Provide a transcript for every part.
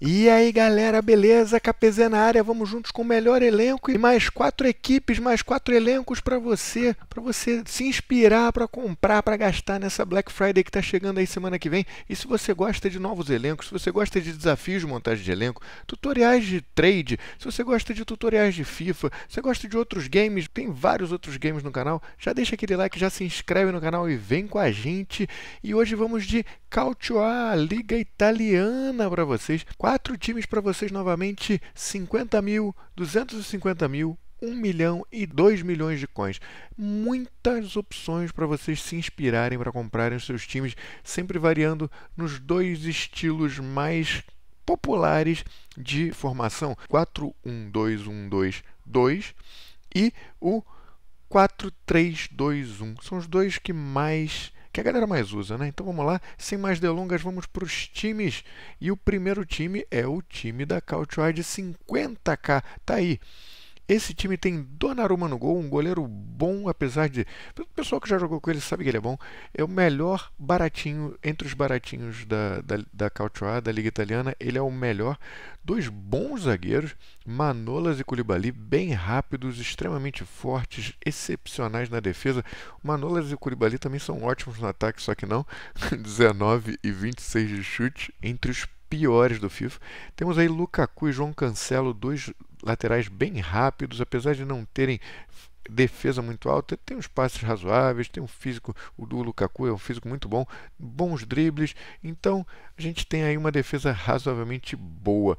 E aí, galera, beleza? KPZ na área, vamos juntos com o melhor elenco e mais quatro equipes, mais quatro elencos para você, para você se inspirar, para comprar, para gastar nessa Black Friday que está chegando aí semana que vem. E se você gosta de novos elencos, se você gosta de desafios de montagem de elenco, tutoriais de trade, se você gosta de tutoriais de FIFA, se você gosta de outros games, tem vários outros games no canal, já deixa aquele like, já se inscreve no canal e vem com a gente. E hoje vamos de Calcio A, Liga Italiana para vocês. Quatro times para vocês novamente, 50 mil, 250 mil, 1 milhão e 2 milhões de coins. Muitas opções para vocês se inspirarem para comprarem os seus times, sempre variando nos dois estilos mais populares de formação, 4-1-2-1-2-2 e o 4-3-2-1. São os dois que mais que a galera mais usa, né? Então vamos lá, sem mais delongas, vamos para os times. E o primeiro time é o time da Couchwide 50k. Tá aí. Esse time tem Donnarumma no gol, um goleiro bom, apesar de. O pessoal que já jogou com ele sabe que ele é bom. É o melhor baratinho, entre os baratinhos da, da, da da Liga Italiana, ele é o melhor. Dois bons zagueiros, Manolas e Culibali, bem rápidos, extremamente fortes, excepcionais na defesa. Manolas e Culibali também são ótimos no ataque, só que não. 19 e 26 de chute, entre os piores do FIFA. Temos aí Lukaku e João Cancelo, dois laterais bem rápidos, apesar de não terem defesa muito alta, tem uns passes razoáveis, tem um físico, o do Lukaku é um físico muito bom, bons dribles, então a gente tem aí uma defesa razoavelmente boa.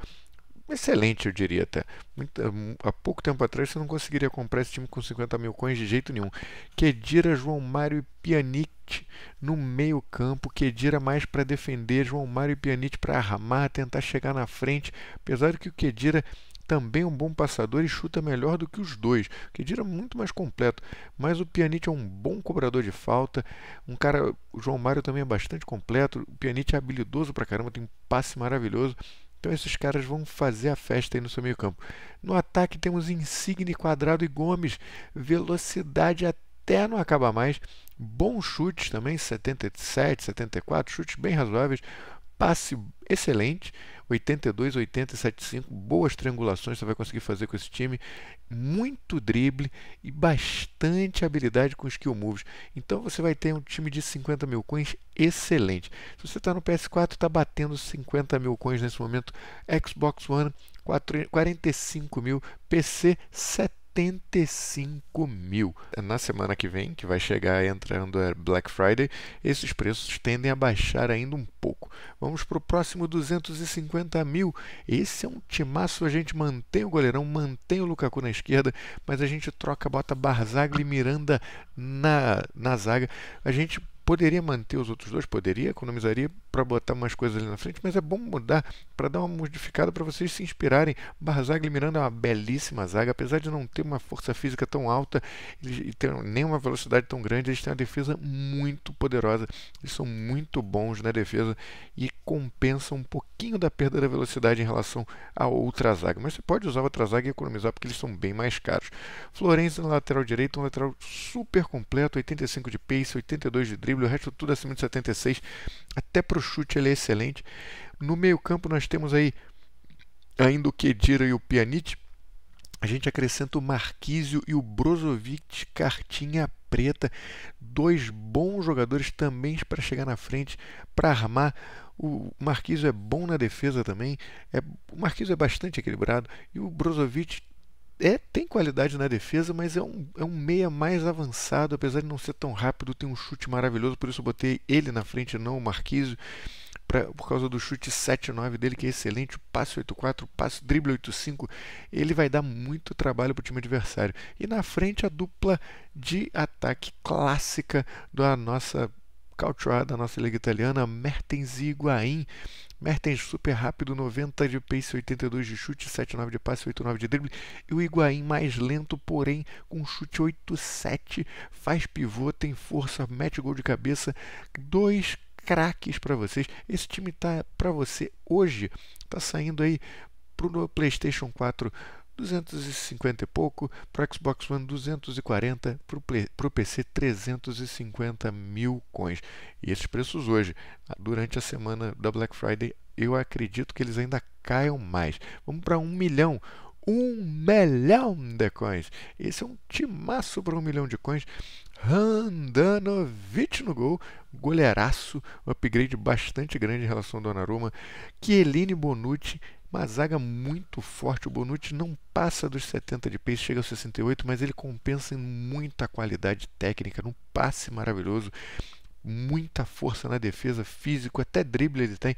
Excelente, eu diria até. Muito, há pouco tempo atrás você não conseguiria comprar esse time com 50 mil coins de jeito nenhum. Kedira, João Mário e Pjanic no meio campo, Kedira mais para defender, João Mário e Pjanic para arramar, tentar chegar na frente, apesar de que o Kedira também um bom passador e chuta melhor do que os dois. O Kedira é muito mais completo, mas o Pjanic é um bom cobrador de falta. Um cara, o João Mário também é bastante completo. O Pjanic é habilidoso pra caramba, tem um passe maravilhoso. Então esses caras vão fazer a festa aí no seu meio-campo. No ataque temos Insigne, Quadrado e Gomes. Velocidade até não acaba mais. Bons chutes também, 77, 74, chutes bem razoáveis. Passe excelente. 82, 80 75. Boas triangulações você vai conseguir fazer com esse time. Muito drible e bastante habilidade com skill moves. Então você vai ter um time de 50 mil coins excelente. Se você está no PS4 está batendo 50 mil coins nesse momento. Xbox One 45 mil. PC 70. 75 mil. É na semana que vem, que vai chegar entrando a é, Black Friday, esses preços tendem a baixar ainda um pouco. Vamos para o próximo 250 mil. Esse é um timaço, a gente mantém o goleirão, mantém o Lukaku na esquerda, mas a gente troca, bota Barzagli e Miranda na, na zaga. A gente Poderia manter os outros dois, poderia, economizaria para botar umas coisas ali na frente, mas é bom mudar para dar uma modificada para vocês se inspirarem. Barzagli e Miranda é uma belíssima zaga, apesar de não ter uma força física tão alta e nem uma velocidade tão grande, eles têm uma defesa muito poderosa. Eles são muito bons na defesa e compensam um pouquinho da perda da velocidade em relação à outra zaga. Mas você pode usar outra zaga e economizar porque eles são bem mais caros. Florenzi na lateral direita, um lateral super completo, 85 de pace, 82 de drible drible, o resto tudo acima de 76. Até para o chute ele é excelente. No meio-campo nós temos aí ainda o Kedira e o Pjanic. A gente acrescenta o Marquísio e o Brozovic, cartinha preta, dois bons jogadores também para chegar na frente, para armar. O Marquísio é bom na defesa também, é, o Marquísio é bastante equilibrado e o Brozovic é, tem qualidade na defesa, mas é um, é um meia mais avançado, apesar de não ser tão rápido, tem um chute maravilhoso, por isso eu botei ele na frente, não o Marquise, pra, por causa do chute 7-9 dele, que é excelente, o passe 8-4, passe drible 8-5, ele vai dar muito trabalho para o time adversário. E na frente a dupla de ataque clássica da nossa nocauteada da nossa liga italiana Mertens e Higuaín. Mertens super rápido, 90 de pace, 82 de chute, 79 de passe, 89 de drible. E o Higuaín mais lento, porém com chute 87, faz pivô, tem força, mete gol de cabeça. Dois craques para vocês. Esse time tá para você hoje. Tá saindo aí pro PlayStation 4 250 e pouco, para o Xbox One 240, para o PC 350 mil coins. E esses preços hoje, ah, durante a semana da Black Friday, eu acredito que eles ainda caiam mais. Vamos para um milhão. Um milhão de coins. Esse é um timaço para um milhão de coins. Randanovic no gol, goleiraço, um upgrade bastante grande em relação ao Donnarumma. Kieline Bonucci, uma zaga muito forte. O Bonucci não passa dos 70 de pace, chega aos 68, mas ele compensa em muita qualidade técnica, num passe maravilhoso, muita força na defesa, físico, até drible ele tem.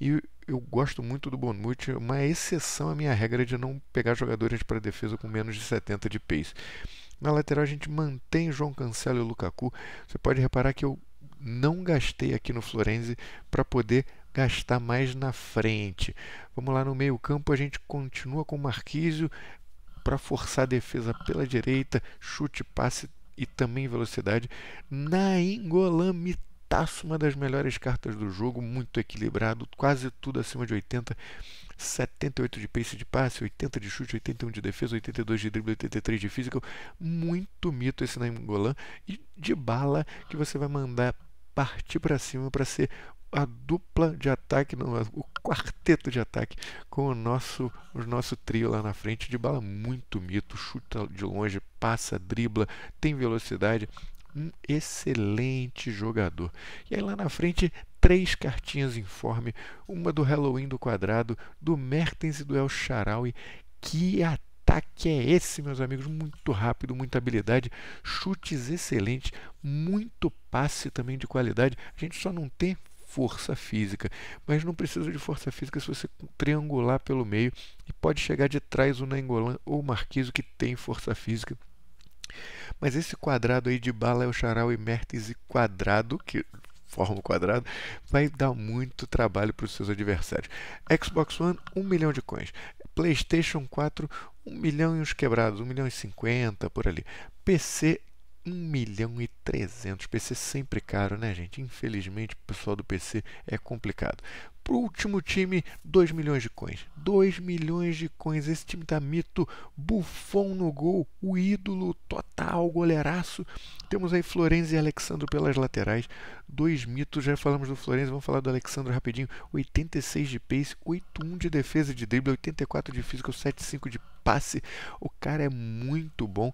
E eu gosto muito do Bonucci, uma exceção à minha regra de não pegar jogadores para defesa com menos de 70 de pace. Na lateral a gente mantém João Cancelo e Lukaku. Você pode reparar que eu não gastei aqui no Florenzi para poder gastar mais na frente. Vamos lá no meio-campo, a gente continua com o Marquísio para forçar a defesa pela direita, chute, passe e também velocidade. Na Ingolamitassa, uma das melhores cartas do jogo, muito equilibrado, quase tudo acima de 80. 78 de pace de passe, 80 de chute, 81 de defesa, 82 de drible, 83 de física. Muito mito esse Nainggolan. E de bala que você vai mandar partir para cima para ser a dupla de ataque, não, o quarteto de ataque com o nosso, o nosso trio lá na frente de bala muito mito, chuta de longe, passa, dribla, tem velocidade, um excelente jogador. E aí lá na frente três cartinhas informe, uma do Halloween do quadrado, do Mertens e do El Charaui. Que ataque é esse, meus amigos? Muito rápido, muita habilidade, chutes excelentes, muito passe também de qualidade. A gente só não tem força física. Mas não precisa de força física se você triangular pelo meio e pode chegar de trás o Nangolan ou o Marquiso que tem força física. Mas esse quadrado aí de bala é o Charal e Mertens quadrado, que forma o quadrado, vai dar muito trabalho para os seus adversários. Xbox One, 1 milhão de coins. PlayStation 4, 1 milhão e uns quebrados, 1 milhão e 50 por ali. PC 1 milhão e 300. PC é sempre caro, né, gente? Infelizmente, o pessoal do PC é complicado. Pro último time, 2 milhões de coins. 2 milhões de coins. Esse time tá mito. Buffon no gol, o ídolo total, goleiraço. Temos aí Florenzi e Alexandro pelas laterais. Dois mitos, já falamos do Florenzi, vamos falar do Alexandro rapidinho. 86 de pace, 81 de defesa de drible, 84 de físico, 75 de passe. O cara é muito bom.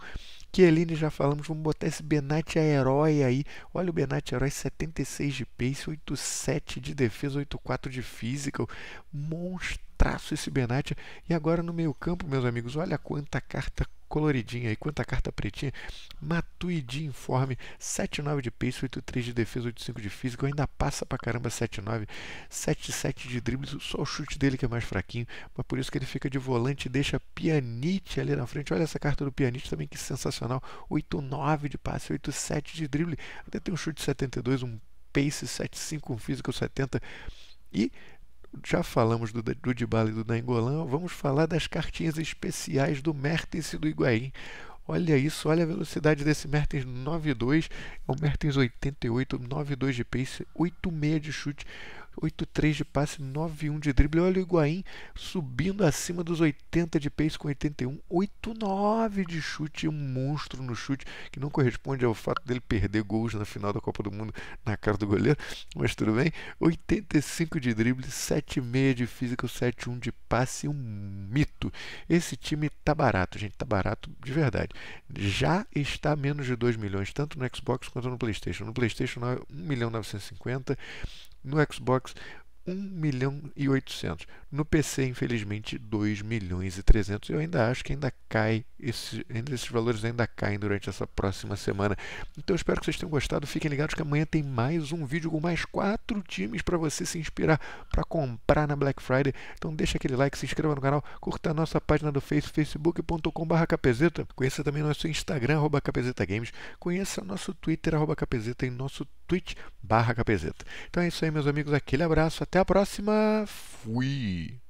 Chiellini já falamos, vamos botar esse Benatti a herói aí. Olha o Benatti herói, 76 de pace, 87 de defesa, 84 de física. Monstraço esse Benatti. E agora no meio campo, meus amigos, olha quanta carta coloridinha aí, quanta carta pretinha. Matuidi informe, 7,9 de pace, 8,3 de defesa, 8,5 de físico, ainda passa pra caramba 7,9, 7,7 de dribles, só o chute dele que é mais fraquinho, mas por isso que ele fica de volante e deixa Pianite ali na frente. Olha essa carta do Pianite também, que sensacional, 8,9 de passe, 8,7 de drible, até tem um chute 72, um pace 75, um físico 70 e já falamos do, do Dybala e do Nainggolan, vamos falar das cartinhas especiais do Mertens e do Higuaín. Olha isso, olha a velocidade desse Mertens 9.2, é um Mertens 88, 9.2 de pace, 8.6 de chute. 8-3 de passe, 9-1 de drible. Olha o Higuaín subindo acima dos 80 de pace com 81, 8-9 de chute, um monstro no chute, que não corresponde ao fato dele perder gols na final da Copa do Mundo na cara do goleiro, mas tudo bem. 85 de drible, 7-6 de física, 7-1 de passe, um mito. Esse time tá barato, gente, tá barato de verdade. Já está a menos de 2 milhões, tanto no Xbox quanto no PlayStation. No PlayStation, 1 milhão 950 no Xbox 1 milhão e 800. No PC, infelizmente, 2 milhões e 300. Eu ainda acho que ainda cai, esse, esses valores ainda caem durante essa próxima semana. Então, eu espero que vocês tenham gostado. Fiquem ligados que amanhã tem mais um vídeo com mais quatro times para você se inspirar para comprar na Black Friday. Então, deixa aquele like, se inscreva no canal, curta a nossa página do Face, facebook.com.br capezeta. Conheça também nosso Instagram, arroba capezeta games. Conheça nosso Twitter, arroba capezeta e nosso Twitch, barra capezeta. Então é isso aí, meus amigos. Aquele abraço. Até até a próxima. Fui.